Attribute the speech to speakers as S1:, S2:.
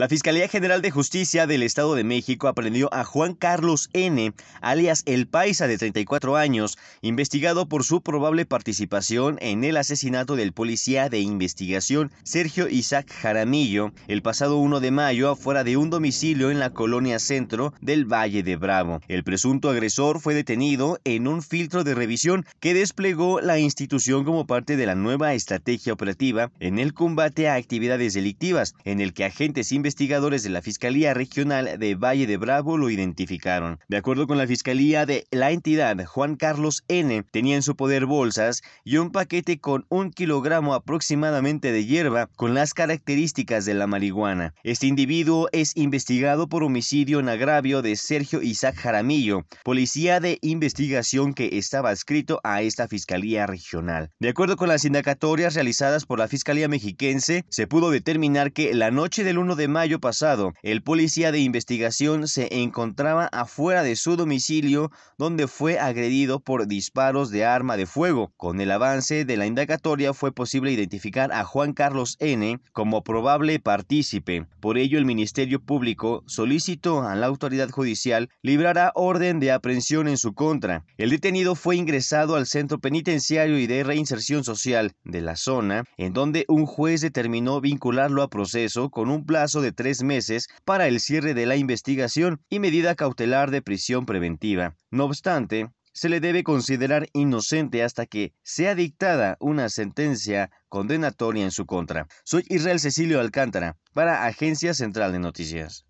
S1: La Fiscalía General de Justicia del Estado de México aprendió a Juan Carlos N., alias El Paisa de 34 años, investigado por su probable participación en el asesinato del policía de investigación Sergio Isaac Jaramillo el pasado 1 de mayo afuera de un domicilio en la colonia centro del Valle de Bravo. El presunto agresor fue detenido en un filtro de revisión que desplegó la institución como parte de la nueva estrategia operativa en el combate a actividades delictivas, en el que agentes investigadores investigadores de la Fiscalía Regional de Valle de Bravo lo identificaron. De acuerdo con la Fiscalía de la entidad, Juan Carlos N. tenía en su poder bolsas y un paquete con un kilogramo aproximadamente de hierba con las características de la marihuana. Este individuo es investigado por homicidio en agravio de Sergio Isaac Jaramillo, policía de investigación que estaba adscrito a esta Fiscalía Regional. De acuerdo con las indagatorias realizadas por la Fiscalía Mexiquense, se pudo determinar que la noche del 1 de mayo pasado, el policía de investigación se encontraba afuera de su domicilio donde fue agredido por disparos de arma de fuego. Con el avance de la indagatoria fue posible identificar a Juan Carlos N. como probable partícipe. Por ello, el Ministerio Público solicitó a la autoridad judicial librará orden de aprehensión en su contra. El detenido fue ingresado al Centro Penitenciario y de Reinserción Social de la zona, en donde un juez determinó vincularlo a proceso con un plazo de tres meses para el cierre de la investigación y medida cautelar de prisión preventiva. No obstante, se le debe considerar inocente hasta que sea dictada una sentencia condenatoria en su contra. Soy Israel Cecilio Alcántara para Agencia Central de Noticias.